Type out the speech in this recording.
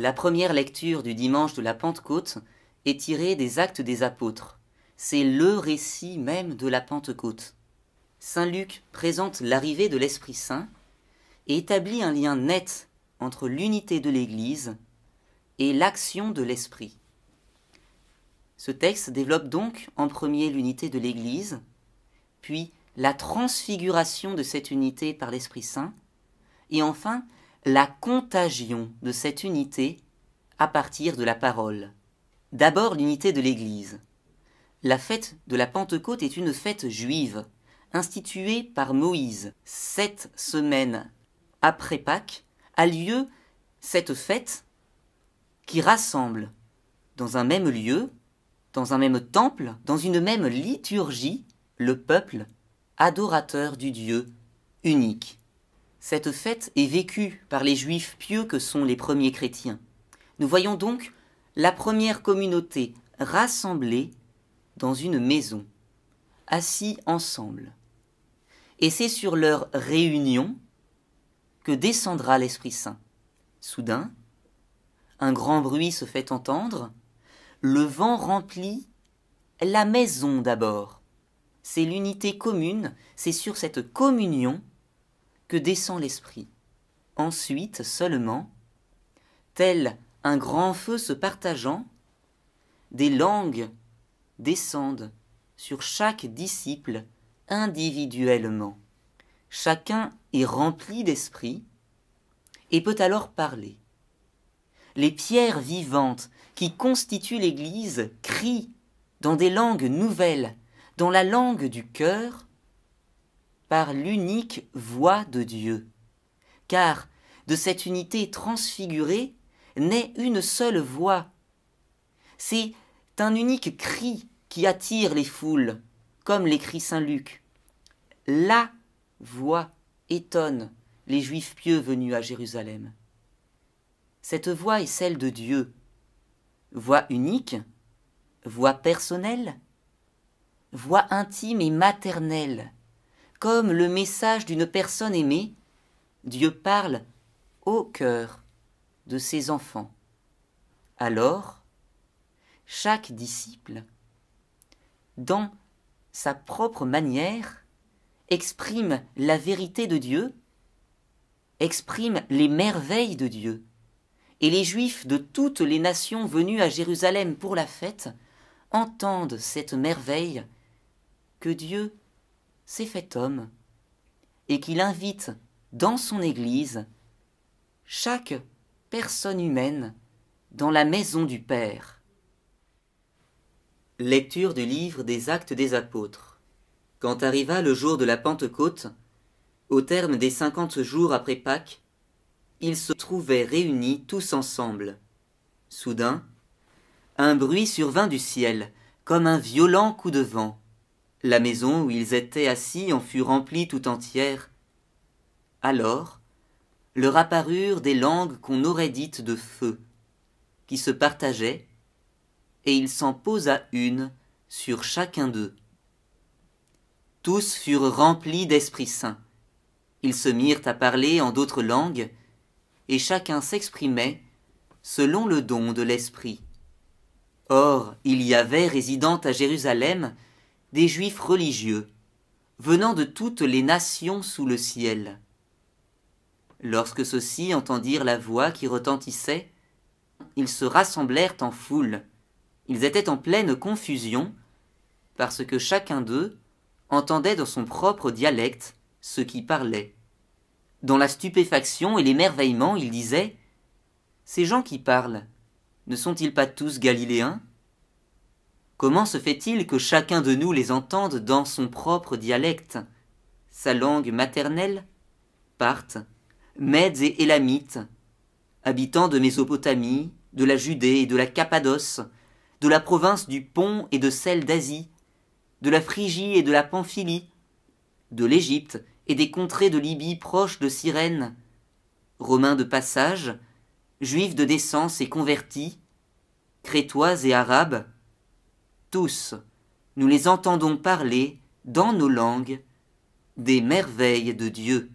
La première lecture du dimanche de la Pentecôte est tirée des actes des apôtres. C'est le récit même de la Pentecôte. Saint Luc présente l'arrivée de l'Esprit Saint et établit un lien net entre l'unité de l'Église et l'action de l'Esprit. Ce texte développe donc en premier l'unité de l'Église, puis la transfiguration de cette unité par l'Esprit Saint, et enfin la contagion de cette unité à partir de la parole. D'abord l'unité de l'Église. La fête de la Pentecôte est une fête juive, instituée par Moïse. Sept semaines après Pâques a lieu cette fête qui rassemble dans un même lieu, dans un même temple, dans une même liturgie, le peuple adorateur du Dieu unique. Cette fête est vécue par les juifs pieux que sont les premiers chrétiens. Nous voyons donc la première communauté rassemblée dans une maison, assis ensemble. Et c'est sur leur réunion que descendra l'Esprit Saint. Soudain, un grand bruit se fait entendre, le vent remplit la maison d'abord. C'est l'unité commune, c'est sur cette communion que descend l'esprit. Ensuite seulement, tel un grand feu se partageant, des langues descendent sur chaque disciple individuellement. Chacun est rempli d'esprit et peut alors parler. Les pierres vivantes qui constituent l'Église crient dans des langues nouvelles, dans la langue du cœur, par l'unique voix de Dieu. Car de cette unité transfigurée naît une seule voix. C'est un unique cri qui attire les foules, comme l'écrit Saint Luc. La voix étonne les Juifs pieux venus à Jérusalem. Cette voix est celle de Dieu. Voix unique, voix personnelle, voix intime et maternelle comme le message d'une personne aimée, Dieu parle au cœur de ses enfants. Alors, chaque disciple, dans sa propre manière, exprime la vérité de Dieu, exprime les merveilles de Dieu. Et les Juifs de toutes les nations venus à Jérusalem pour la fête entendent cette merveille que Dieu s'est fait homme et qu'il invite dans son Église chaque personne humaine dans la maison du Père. Lecture du livre des Actes des Apôtres. Quand arriva le jour de la Pentecôte, au terme des cinquante jours après Pâques, ils se trouvaient réunis tous ensemble. Soudain, un bruit survint du ciel, comme un violent coup de vent, la maison où ils étaient assis en fut remplie tout entière. Alors leur apparurent des langues qu'on aurait dites de feu, qui se partageaient, et il s'en posa une sur chacun d'eux. Tous furent remplis d'Esprit Saint. Ils se mirent à parler en d'autres langues, et chacun s'exprimait selon le don de l'Esprit. Or, il y avait résidant à Jérusalem des juifs religieux, venant de toutes les nations sous le ciel. Lorsque ceux-ci entendirent la voix qui retentissait, ils se rassemblèrent en foule. Ils étaient en pleine confusion, parce que chacun d'eux entendait dans son propre dialecte ce qui parlait. Dans la stupéfaction et l'émerveillement, ils disaient Ces gens qui parlent, ne sont-ils pas tous galiléens Comment se fait-il que chacun de nous les entende dans son propre dialecte, sa langue maternelle Parthes, Mèdes et Élamites, habitants de Mésopotamie, de la Judée et de la Cappadoce, de la province du Pont et de celle d'Asie, de la Phrygie et de la Pamphylie, de l'Égypte et des contrées de Libye proches de Cyrène, Romains de passage, Juifs de décence et convertis, Crétois et Arabes, tous, nous les entendons parler dans nos langues des merveilles de Dieu.